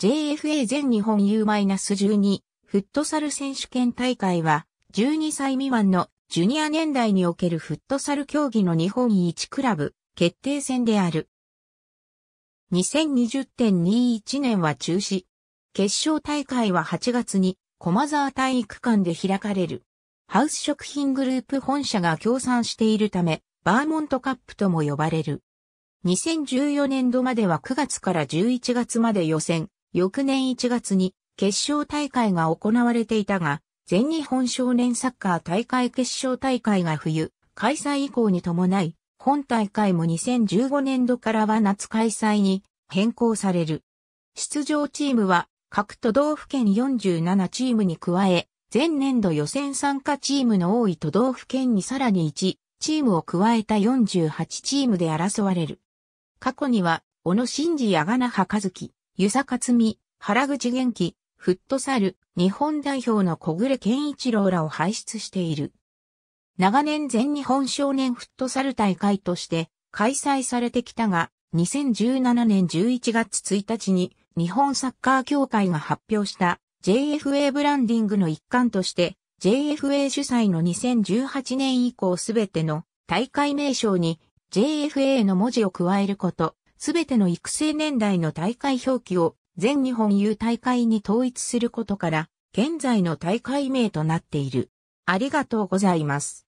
JFA 全日本 U-12 フットサル選手権大会は12歳未満のジュニア年代におけるフットサル競技の日本一クラブ決定戦である。2020.21年は中止。決勝大会は8月に駒沢体育館で開かれる。ハウス食品グループ本社が協賛しているため、バーモントカップとも呼ばれる。2014年度までは9月から11月まで予選、翌年1月に決勝大会が行われていたが、全日本少年サッカー大会決勝大会が冬、開催以降に伴い、本大会も2015年度からは夏開催に変更される。出場チームは各都道府県47チームに加え、前年度予選参加チームの多い都道府県にさらに1チームを加えた48チームで争われる。過去には、小野真二やがなはかずき、湯佐勝美、原口元気、フットサル、日本代表の小暮健一郎らを輩出している。長年全日本少年フットサル大会として開催されてきたが、2017年11月1日に日本サッカー協会が発表した JFA ブランディングの一環として JFA 主催の2018年以降すべての大会名称に JFA の文字を加えること、すべての育成年代の大会表記を全日本有大会に統一することから、現在の大会名となっている。ありがとうございます。